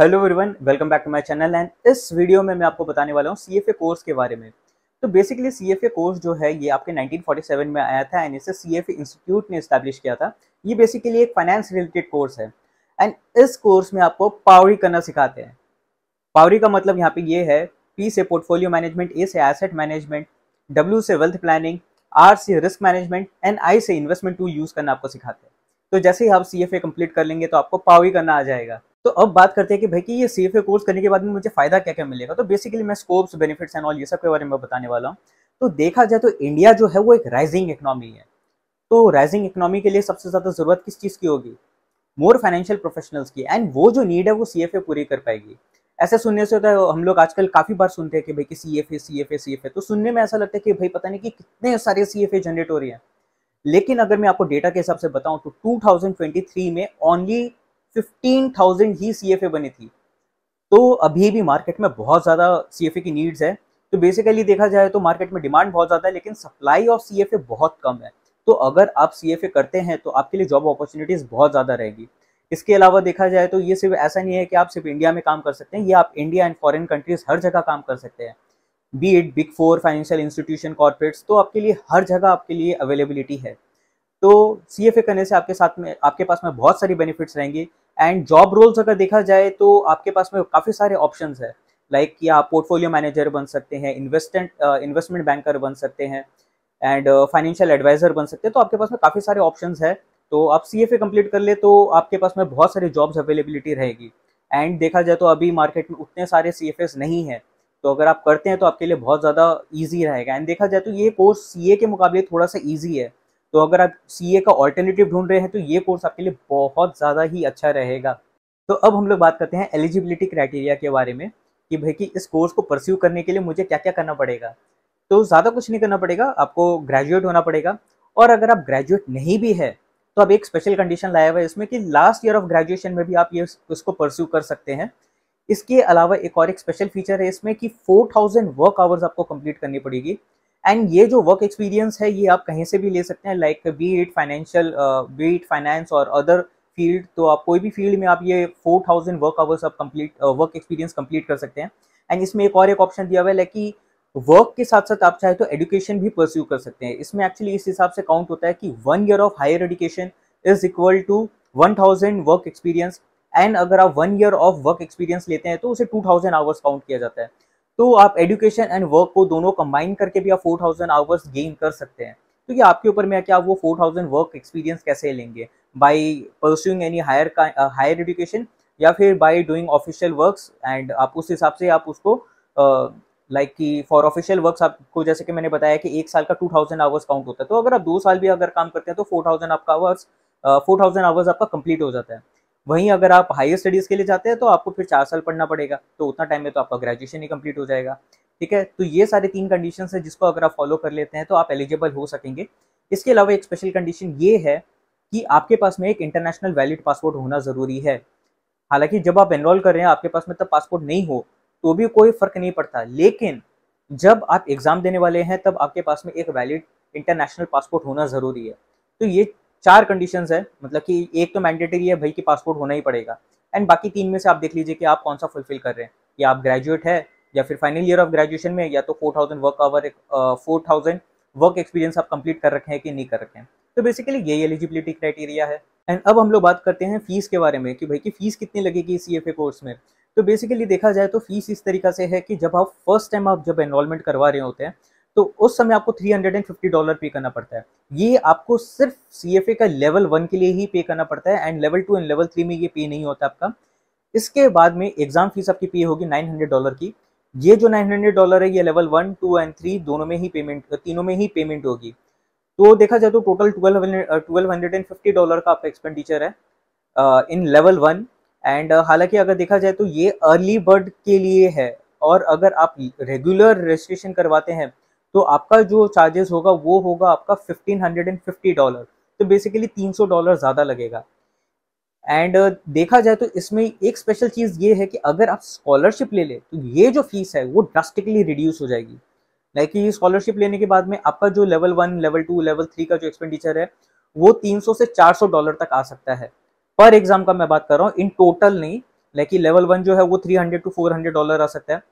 hello everyone welcome back to my channel and इस video में मैं आपको बताने वाला हूँ सीएफए कोर्स के बारे में तो बेसिकली सीएफए कोर्स जो है ये आपके 1947 में आया था एंड इसे सीएफए इंस्टीट्यूट ने इस्टेब्लिश किया था ये बेसिकली एक फाइनेंस रिलेटेड कोर्स है एंड इस कोर्स में आपको पावरी e करना सिखाते हैं पावरी e का मतलब यहाँ पे ये है पी से पोर्टफोलियो मैनेजमेंट ए से एसेट मैनेजमेंट डब्ल्यू से वेल्थ प्लानिंग आर से रिस्क मैनेजमेंट एंड आई से इन्वेस्टमेंट टू यूज़ करना आपको सिखाते हैं तो जैसे ही आप सी एफ कंप्लीट कर लेंगे तो आपको पावरी e करना आ जाएगा तो अब बात करते हैं कि भाई कि ये सी एफ ए कोर्स करने के बाद में मुझे फ़ायदा क्या क्या मिलेगा तो बेसिकली मैं स्कोप्स बेनिफिट्स एंड ऑल ये सब के बारे में बताने वाला हूँ तो देखा जाए तो इंडिया जो है वो एक राइजिंग इकनॉमी है तो राइजिंग इकनॉमी के लिए सबसे ज़्यादा ज़रूरत किस चीज़ की होगी मोर फाइनेंशियल प्रोफेशनल्स की एंड वो जो नीड है वो सी एफ ए पूरी कर पाएगी ऐसे सुनने से तो हम लोग आजकल काफ़ी बार सुनते हैं कि भाई कि C F A C F A C F A तो सुनने में ऐसा लगता है कि भाई पता नहीं कि कितने सारे सी एफ ए जनरेट हो रही हैं लेकिन अगर मैं आपको डेटा के हिसाब से बताऊं तो 2023 में ओनली फिफ्टीन थाउजेंड ही सी बनी थी तो अभी भी मार्केट में बहुत ज़्यादा सी की नीड्स है तो बेसिकली देखा जाए तो मार्केट में डिमांड बहुत ज़्यादा है लेकिन सप्लाई ऑफ सी बहुत कम है तो अगर आप सी करते हैं तो आपके लिए जॉब अपॉर्चुनिटीज़ बहुत ज़्यादा रहेगी इसके अलावा देखा जाए तो ये सिर्फ ऐसा नहीं है कि आप सिर्फ इंडिया में काम कर सकते हैं ये आप इंडिया एंड फॉरेन कंट्रीज हर जगह काम कर सकते हैं be it big four financial institution corporates तो आपके लिए हर जगह आपके लिए अवेलेबिलिटी है तो सी करने से आपके साथ में आपके पास में बहुत सारी बेनिफिट्स रहेंगी एंड जॉब रोल्स अगर देखा जाए तो आपके पास में काफ़ी सारे ऑप्शन है लाइक like कि आप पोर्टफोलियो मैनेजर बन सकते हैं इन्वेस्टेंट इन्वेस्टमेंट बैंकर बन सकते हैं एंड फाइनेंशियल एडवाइजर बन सकते हैं तो आपके पास में काफ़ी सारे ऑप्शन है तो आप सी एफ ए कम्प्लीट कर ले तो आपके पास में बहुत सारी जॉब्स अवेलेबिलिटी रहेगी एंड देखा जाए तो अभी मार्केट में उतने सारे सी एफ एस नहीं हैं तो अगर आप करते हैं तो आपके लिए बहुत ज़्यादा ईजी रहेगा एंड देखा जाए तो ये कोर्स सी ए के मुकाबले थोड़ा सा ईजी है तो अगर आप सी का ऑल्टरनेटिव ढूंढ रहे हैं तो ये कोर्स आपके लिए बहुत ज़्यादा ही अच्छा रहेगा तो अब हम लोग बात करते हैं एलिजिबिलिटी क्राइटेरिया के बारे में कि भाई कि इस कोर्स को परस्यू करने के लिए मुझे क्या क्या करना पड़ेगा तो ज़्यादा कुछ नहीं करना पड़ेगा आपको ग्रेजुएट होना पड़ेगा और अगर आप ग्रेजुएट नहीं भी है तो अब एक स्पेशल कंडीशन लाया हुआ है इसमें कि लास्ट ईयर ऑफ ग्रेजुएशन में भी आप ये उसको परस्यू कर सकते हैं इसके अलावा एक और एक स्पेशल फीचर है इसमें कि 4000 वर्क आवर्स आपको कंप्लीट करनी पड़ेगी एंड ये जो वर्क एक्सपीरियंस है ये आप कहीं से भी ले सकते हैं like be it financial be it finance और अदर फील्ड तो आप कोई भी फील्ड में आप ये फोर थाउजेंड वर्क आवर्स आप कंप्लीट वर्क एक्सपीरियंस कंप्लीट कर सकते हैं एंड इसमें एक और एक ऑप्शन दिया हुआ है कि वर्क के साथ साथ आप चाहे तो एडुकेशन भी परस्यू कर सकते हैं इसमें एक्चुअली इस हिसाब से काउंट होता है कि one year of higher education is equal to one thousand work experience and अगर आप one year of work experience लेते हैं तो उसे टू थाउजेंड आवर्स काउंट किया जाता है तो आप एजुकेशन एंड वर्क को दोनों कंबाइन करके भी आप फोर थाउजेंड आवर्स गेन कर सकते हैं तो ये आपके ऊपर में क्या वो फोर थाउजेंड वर्क एक्सपीरियंस कैसे लेंगे by pursuing any higher higher education या फिर by doing official works and आप उस हिसाब से आप उसको लाइक uh, की कि फॉर ऑफिशियल वर्क्स आपको जैसे कि मैंने बताया कि एक साल का टू थाउजेंड आवर्स काउंट होता है तो अगर आप दो साल भी अगर काम करते हैं तो फोर थाउजेंड आपका आवर्स फोर थाउजेंड आवर्स आपका कंप्लीट हो जाता है वहीं अगर आप हायर स्टडीज़ के लिए जाते हैं तो आपको फिर चार साल पढ़ना पड़ेगा तो उतना टाइम में तो आपका ग्रेजुएशन ही कंप्लीट हो जाएगा ठीक है तो ये सारे तीन कंडीशन है जिसको अगर आप फॉलो कर लेते हैं तो आप एलिजिबल हो सकेंगे इसके अलावा एक स्पेशल कंडीशन ये है कि आपके पास में एक इंटरनेशनल वैलिड पासपोर्ट होना ज़रूरी है हालांकि जब आप एनरोल कर रहे हैं आपके पास में तब पासपोर्ट नहीं हो तो भी कोई फ़र्क नहीं पड़ता लेकिन जब आप एग्ज़ाम देने वाले हैं तब आपके पास में एक वैलिड इंटरनेशनल पासपोर्ट होना ज़रूरी है तो ये चार कंडीशन है मतलब कि एक तो मैंडेटरी है भाई कि पासपोर्ट होना ही पड़ेगा एंड बाकी तीन में से आप देख लीजिए कि आप कौन सा फुलफिल कर रहे हैं या आप ग्रेजुएट है या फिर फाइनल ईयर ऑफ ग्रेजुएशन में या तो 4000 thousand work hour four thousand work experience आप कंप्लीट कर रखे हैं कि नहीं कर रखे हैं तो बेसिकली ये एलिजिबिलिटी क्राइटेरिया है एंड अब हम लोग बात करते हैं फीस के बारे में कि भाई की फीस कितनी लगेगी सी एफ ए कोर्स में तो बेसिकली देखा जाए तो फीस इस तरीका से है कि जब आप फर्स्ट टाइम आप जब एनरोलमेंट करवा रहे होते हैं तो उस समय आपको 350 डॉलर पे करना पड़ता है ये आपको सिर्फ सी का लेवल वन के लिए ही पे करना पड़ता है and level two and level three में ये पे नहीं होता आपका इसके बाद में एग्जाम फीस आपकी पे होगी 900 डॉलर की ये जो 900 डॉलर है ये level one two and three दोनों में ही पेमेंट तीनों में ही पेमेंट होगी तो देखा जाए तो टोटल ट्वेल्व हंड्रेड डॉलर का आपका एक्सपेंडिचर है इन लेवल वन एंड हालांकि अगर देखा जाए तो ये अर्ली बर्ड के लिए है और अगर आप रेगुलर रजिस्ट्रेशन करवाते हैं तो आपका जो चार्जेस होगा वो होगा आपका fifteen hundred and fifty dollar तो बेसिकली तीन सौ डॉलर ज़्यादा लगेगा एंड uh, देखा जाए तो इसमें एक स्पेशल चीज़ ये है कि अगर आप स्कॉलरशिप ले ले तो ये जो फीस है वो ड्रास्टिकली रिड्यूस हो जाएगी लाइक ये स्कॉलरशिप लेने के बाद में आपका जो level one level two level three का जो एक्सपेंडिचर है वो तीन सौ से चार सौ डॉलर तक आ सकता है पर एग्जाम का मैं बात कर रहा हूँ इन टोटल नहीं लाइक लेवल वन जो है वो three hundred to four hundred dollar आ सकता है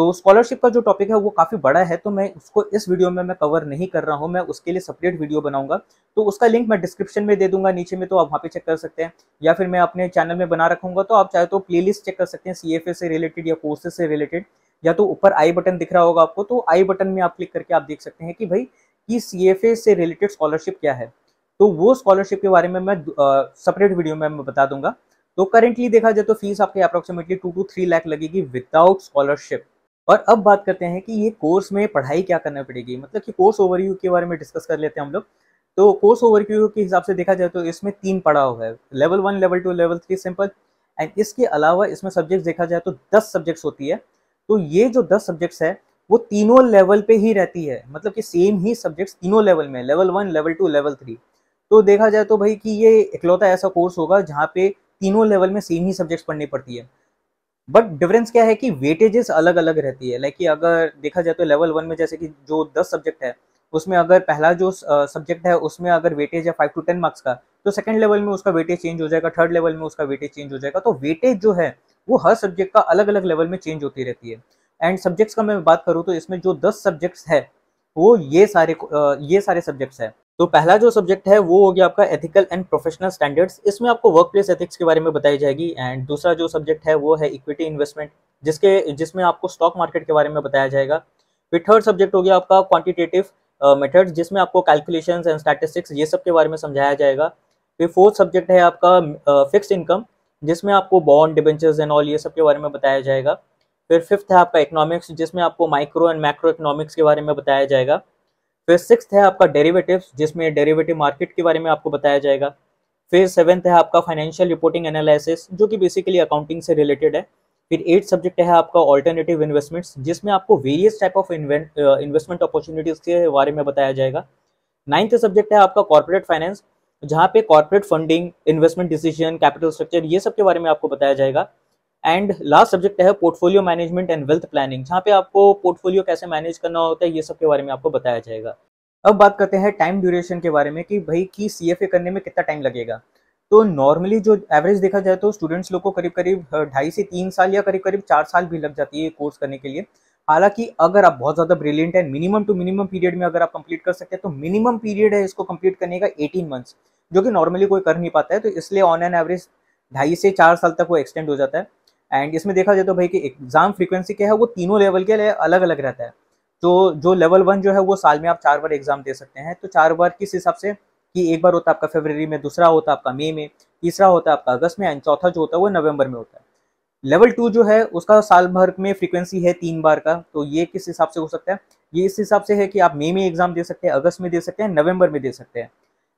तो स्कॉलरशिप का जो टॉपिक है वो काफ़ी बड़ा है तो मैं उसको इस वीडियो में मैं कवर नहीं कर रहा हूँ मैं उसके लिए सेपरेट वीडियो बनाऊंगा तो उसका लिंक मैं डिस्क्रिप्शन में दे दूंगा नीचे में तो आप वहाँ पे चेक कर सकते हैं या फिर मैं अपने चैनल में बना रखूँगा तो आप चाहे तो प्लेलिस्ट चेक कर सकते हैं सी से रिलेटेड या कोर्सेज से रिलेटेड या तो ऊपर आई बटन दिख रहा होगा आपको तो आई बटन में आप क्लिक करके आप देख सकते हैं कि भाई कि सी से रिलेटेड स्कॉलरशिप क्या है तो वो स्कॉलरशिप के बारे में मैं सेपरेट वीडियो में मैं बता दूंगा तो करेंटली देखा जाए तो फीस आपके approximately two to three lakh लगेगी विदाउट स्कॉलरशिप और अब बात करते हैं कि ये कोर्स में पढ़ाई क्या करना पड़ेगी मतलब कि कोर्स ओवरव्यू के बारे में डिस्कस कर लेते हैं हम लोग तो कोर्स ओवरव्यू के हिसाब से देखा जाए तो इसमें तीन पड़ाव है level one level two level three simple and इसके अलावा इसमें सब्जेक्ट देखा जाए तो दस सब्जेक्ट्स होती है तो ये जो दस सब्जेक्ट्स है वो तीनों लेवल पे ही रहती है मतलब कि सेम ही सब्जेक्ट्स तीनों लेवल में level one level two level three तो देखा जाए तो भाई कि ये इकलौता ऐसा कोर्स होगा जहाँ पे तीनों लेवल में सेम ही सब्जेक्ट्स पढ़नी पड़ती है बट डिफरेंस क्या है कि वेटेजेस अलग अलग रहती है लाइक कि अगर देखा जाए तो लेवल वन में जैसे कि जो दस सब्जेक्ट है उसमें अगर पहला जो सब्जेक्ट है उसमें अगर वेटेज है फाइव टू टेन मार्क्स का तो सेकंड लेवल में उसका वेटेज चेंज हो जाएगा थर्ड लेवल में उसका वेटेज चेंज हो जाएगा तो वेटेज जो है वो हर सब्जेक्ट का अलग अलग लेवल में चेंज होती रहती है एंड सब्जेक्ट्स का मैं बात करूँ तो इसमें जो दस सब्जेक्ट्स है वो ये सारे ये सारे सब्जेक्ट्स हैं तो पहला जो सब्जेक्ट है वो हो गया आपका एथिकल एंड प्रोफेशनल स्टैंडर्ड्स इसमें आपको वर्क प्लेस एथिक्स के बारे में बताई जाएगी एंड दूसरा जो सब्जेक्ट है वो है इक्विटी इन्वेस्टमेंट जिसके जिसमें आपको स्टॉक मार्केट के बारे में बताया जाएगा फिर थर्ड सब्जेक्ट हो गया आपका क्वान्टिटेटिव मेथड्स जिसमें आपको कैलकुलेशन एंड स्टैटिस्टिक्स ये सब के बारे में समझाया जाएगा फिर फोर्थ सब्जेक्ट है आपका uh, इनकम जिसमें आपको बॉन्ड डिबेंचर्स एंड ऑल ये सब के बारे में बताया जाएगा फिर फिफ्थ है आपका इकोनॉमिक्स जिसमें आपको माइक्रो एंड मैक्रो इकोनॉमिक्स के बारे में बताया जाएगा फिर सिक्स है आपका डेरिवेटिव्स जिसमें डेरिवेटिव मार्केट के बारे में आपको बताया जाएगा फिर सेवन्थ है आपका फाइनेंशियल रिपोर्टिंग एनालिसिस जो कि बेसिकली अकाउंटिंग से रिलेटेड है फिर एट सब्जेक्ट है आपका ऑल्टरनेटिव इन्वेस्टमेंट्स जिसमें आपको various type of investment opportunities के बारे में बताया जाएगा नाइन्थ सब्जेक्ट है आपका कॉर्पोरेट फाइनेंस जहाँ पे corporate funding investment decision capital structure ये सब के बारे में आपको बताया जाएगा एंड लास्ट सब्जेक्ट है portfolio management and wealth planning जहाँ पे आपको पोर्टफोलियो कैसे मैनेज करना होता है ये सब के बारे में आपको बताया जाएगा अब बात करते हैं टाइम ड्यूरेशन के बारे में कि भाई की सी करने में कितना टाइम लगेगा तो नॉर्मली जो एवरेज देखा जाए तो स्टूडेंट्स लोग को करीब करीब ढाई से तीन साल या करीब करीब चार साल भी लग जाती है कोर्स करने के लिए हालांकि अगर आप बहुत ज़्यादा ब्रिलियंट है मिनिमम टू मिनिमम पीरियड में अगर आप कंप्लीट कर सकते हैं तो मिनिमम पीरियड है इसको कंप्लीट करने का एटीन मंथ्स जो कि नॉर्मली कोई कर नहीं पाता है तो इसलिए ऑन एन एवरेज ढाई से चार साल तक वो एक्सटेंड हो जाता है एंड इसमें देखा जाए तो भाई कि एग्ज़ाम फ्रीक्वेंसी क्या है वो तीनों लेवल के लिए अलग अलग रहता है तो जो लेवल वन जो है वो साल में आप चार बार एग्ज़ाम दे सकते हैं तो चार बार किस हिसाब से कि एक बार होता है आपका फेबर में दूसरा होता है आपका मई में तीसरा होता है आपका अगस्त में एंड चौथा जो होता है वो नवंबर में होता है लेवल टू जो है उसका साल भर में फ्रीक्वेंसी है तीन बार का तो ये किस हिसाब से हो सकता है ये इस हिसाब से है कि आप मई में एग्जाम दे सकते हैं अगस्त में दे सकते हैं नवंबर में दे सकते हैं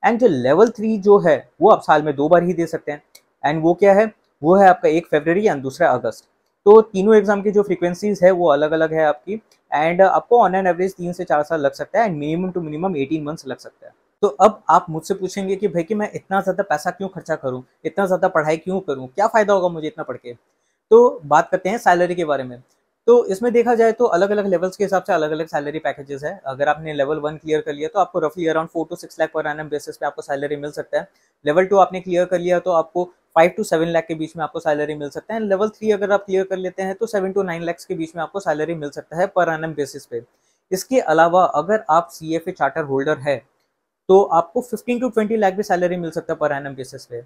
एंड जो लेवल थ्री जो है वो आप साल में दो बार ही दे सकते हैं एंड वो क्या है वो है आपका एक फेबररी एंड दूसरा अगस्त तो तीनों एग्जाम की जो फ्रीक्वेंसीज है वो अलग अलग है आपकी एंड आपको ऑन एन एवरेज तीन से चार साल लग सकता है and minimum two minimum eighteen months लग सकता है तो अब आप मुझसे पूछेंगे कि भाई कि मैं इतना ज़्यादा पैसा क्यों खर्चा करूँ इतना ज़्यादा पढ़ाई क्यों करूँ क्या फ़ायदा होगा मुझे इतना पढ़ के तो बात करते हैं सैलरी के बारे में तो इसमें देखा जाए तो अलग अलग लेवल्स के हिसाब से अलग अलग सैलरी पैकेजेस है अगर आपने लेवल वन क्लियर कर लिया तो आपको रफली around four to six lakh per annum basis पे आपको सैलरी मिल सकता है लेवल टू आपने क्लियर कर लिया तो आपको फाइव टू सेवन लाख के बीच में आपको सैलरी मिल सकता है एंड लेवल थ्री अगर आप क्लियर कर लेते हैं तो सेवन टू नाइन लैक्स के बीच में आपको सैलरी मिल सकता है पर एन बेसिस पे इसके अलावा अगर आप C F A charter holder है तो आपको फिफ्टीन टू ट्वेंटी लाख भी सैलरी मिल सकता है पर एन बेसिस पे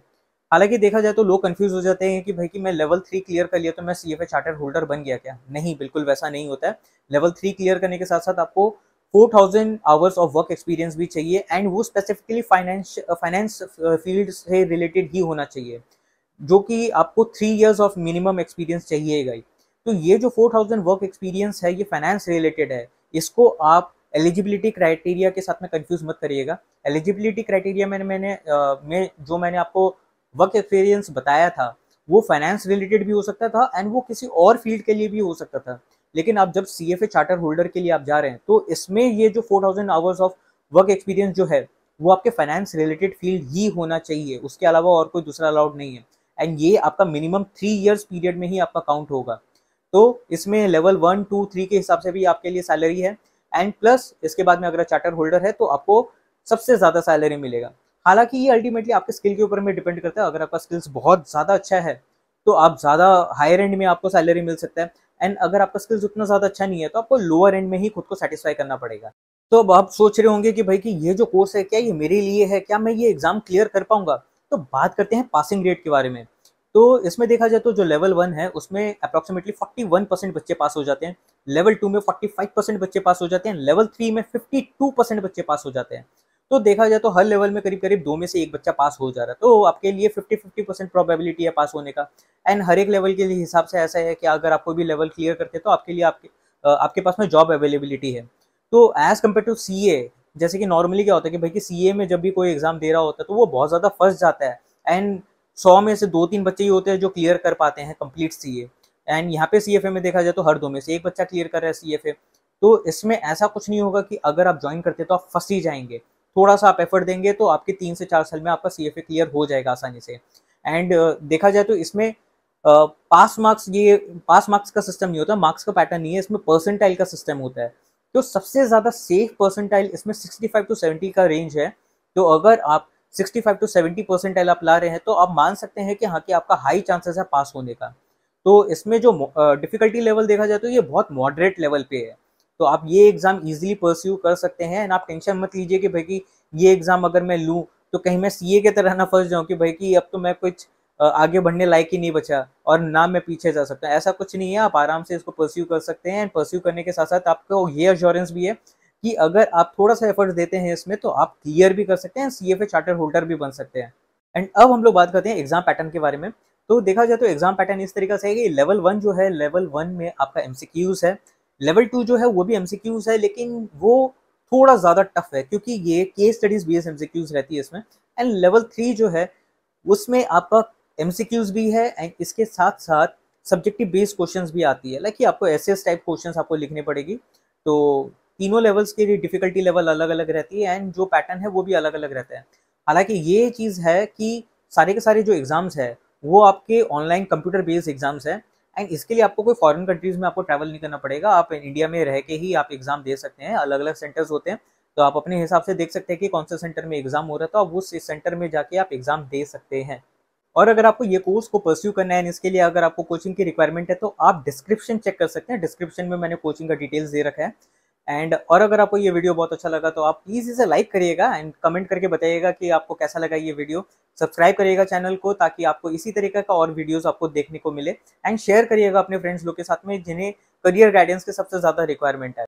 हालांकि देखा जाए तो लोग कंफ्यूज हो जाते हैं कि भाई कि मैं लेवल थ्री क्लियर कर लिया तो मैं सी एफ चार्टर होल्डर बन गया क्या नहीं बिल्कुल वैसा नहीं होता है लेवल थ्री क्लियर करने के साथ साथ आपको four thousand hours of work experience भी चाहिए एंड वो स्पेसिफिकली फाइनेंस फाइनेंस फील्ड से रिलेटेड ही होना चाहिए जो कि आपको three years of minimum experience चाहिएगा तो ये जो फोर थाउजेंड वर्क एक्सपीरियंस है ये फाइनेंस रिलेटेड है इसको आप एलिजिबिलिटी क्राइटेरिया के साथ में कंफ्यूज मत करिएगा एलिजिबिलिटी क्राइटेरिया मैंने, मैंने uh, आ, मैं जो मैंने आपको वर्क एक्सपीरियंस बताया था वो फाइनेंस रिलेटेड भी हो सकता था एंड वो किसी और फील्ड के लिए भी हो सकता था लेकिन आप जब C F A charter holder के लिए आप जा रहे हैं तो इसमें ये जो four thousand hours of work experience जो है वो आपके फाइनेंस रिलेटेड फील्ड ही होना चाहिए उसके अलावा और कोई दूसरा अलाउड नहीं है एंड ये आपका मिनिमम थ्री ईयर्स पीरियड में ही आपका काउंट होगा तो इसमें लेवल वन टू थ्री के हिसाब से भी आपके लिए सैलरी है एंड प्लस इसके बाद में अगर चार्टर होल्डर है तो आपको सबसे ज़्यादा सैलरी मिलेगा हालांकि ये अल्टीमेटली आपके स्किल के ऊपर में डिपेंड करता है अगर आपका स्किल्स बहुत ज़्यादा अच्छा है तो आप ज़्यादा हायर एंड में आपको सैलरी मिल सकता है एंड अगर आपका स्किल्स उतना ज़्यादा अच्छा नहीं है तो आपको लोअर एंड में ही खुद को सेटिस्फाई करना पड़ेगा तो अब आप सोच रहे होंगे कि भाई कि ये जो कोर्स है क्या ये मेरे लिए है क्या मैं ये एग्ज़ाम क्लियर कर पाऊंगा तो बात करते हैं पासिंग रेट के बारे में तो इसमें देखा जाए तो जो लेवल वन है उसमें अप्रॉक्सीमेटली 41 परसेंट बच्चे पास हो जाते हैं लेवल टू में 45 परसेंट बच्चे पास हो जाते हैं लेवल थ्री में 52 परसेंट बच्चे पास हो जाते हैं तो देखा जाए तो हर लेवल में करीब करीब दो में से एक बच्चा पास हो जा रहा है तो आपके लिए फिफ्टी फिफ्टी परसेंट प्रॉबेबिलिटी है पास होने का एंड हर एक लेवल के हिसाब से ऐसा है कि अगर आपको भी लेवल क्लियर करते तो आपके लिए आपके आपके पास में जॉब अवेलेबिलिटी है तो as compare to C A जैसे कि नॉर्मली क्या होता है कि भाई कि सी में जब भी कोई एग्ज़ाम दे रहा होता है तो वो बहुत ज़्यादा फंस जाता है एंड सौ में से दो तीन बच्चे ही होते हैं जो क्लियर कर पाते हैं कंप्लीट सी एंड यहाँ पे सी में देखा जाए तो हर दो में से एक बच्चा क्लियर कर रहा है सी तो इसमें ऐसा कुछ नहीं होगा कि अगर आप ज्वाइन करते तो आप फंस ही जाएंगे थोड़ा सा आप एफर्ट देंगे तो आपके तीन से चार साल में आपका सी एफ ए क्लियर हो जाएगा आसानी से एंड देखा जाए तो इसमें पास मार्क्स ये पास मार्क्स का सिस्टम नहीं होता मार्क्स का पैटर्न नहीं है इसमें परसेंटाइल का सिस्टम होता है तो सबसे ज़्यादा सेफ परसेंटाइल इसमें 65 टू 70 का रेंज है तो अगर आप 65 टू 70 परसेंटाइल आप ला रहे हैं तो आप मान सकते हैं कि हाँ कि आपका हाई चांसेस है पास होने का तो इसमें जो डिफ़िकल्टी लेवल देखा जाए तो ये बहुत मॉडरेट लेवल पे है तो आप ये एग्ज़ाम इजिली परस्यू कर सकते हैं एंड आप टेंशन मत लीजिए कि भाई कि ये एग्ज़ाम अगर मैं लूँ तो कहीं मैं सी के तरह ना फंस जाऊँ कि भाई कि अब तो मैं कुछ आगे बढ़ने लायक ही नहीं बचा और ना मैं पीछे जा सकता ऐसा कुछ नहीं है आप आराम से इसको परस्यू कर सकते हैं एंड परस्यू करने के साथ साथ आपको ये अश्योरेंस भी है कि अगर आप थोड़ा सा एफर्ट्स देते हैं इसमें तो आप क्लियर भी कर सकते हैं सी एफ चार्टर होल्डर भी बन सकते हैं एंड अब हम लोग बात करते हैं एग्जाम पैटर्न के बारे में तो देखा जाए तो एग्जाम पैटर्न इस तरीके से है कि लेवल वन जो है लेवल वन में आपका एम है लेवल टू जो है वो भी एमसीक्यूज है लेकिन वो थोड़ा ज़्यादा टफ है क्योंकि ये केस स्टडीज बेस एमसीक्यूज रहती है इसमें एंड लेवल थ्री जो है उसमें आपका एमसीक्यूज भी है एंड इसके साथ साथ सब्जेक्टिव बेस्ड क्वेश्चन भी आती है लाइक आपको एस एस टाइप क्वेश्चन आपको लिखने पड़ेगी तो तीनों लेवल्स की डिफिकल्टी लेवल अलग अलग रहती है एंड जो पैटर्न है वो भी अलग अलग रहता है हालांकि ये चीज़ है कि सारे के सारे जो एग्ज़ाम्स है वो आपके ऑनलाइन कंप्यूटर बेस्ड एग्ज़ाम्स है एंड इसके लिए आपको कोई फॉरेन कंट्रीज में आपको ट्रैवल नहीं करना पड़ेगा आप इंडिया में रह के ही आप एग्जाम दे सकते हैं अलग अलग सेंटर्स होते हैं तो आप अपने हिसाब से देख सकते हैं कि कौन से सेंटर में एग्जाम हो रहा था आप उस सेंटर में जाके आप एग्जाम दे सकते हैं और अगर आपको ये कोर्स को परस्यू करना है इसके लिए अगर आपको कोचिंग की रिक्वायरमेंट है तो आप डिस्क्रिप्शन चेक कर सकते हैं डिस्क्रिप्शन में मैंने कोचिंग का डिटेल्स दे रखा है एंड और अगर आपको ये वीडियो बहुत अच्छा लगा तो आप प्लीज़ इसे लाइक करिएगा एंड कमेंट करके बताइएगा कि आपको कैसा लगा ये वीडियो सब्सक्राइब करिएगा चैनल को ताकि आपको इसी तरीके का और वीडियोस आपको देखने को मिले एंड शेयर करिएगा अपने फ्रेंड्स लोग के साथ में जिन्हें करियर गाइडेंस के सबसे ज़्यादा रिक्वायरमेंट है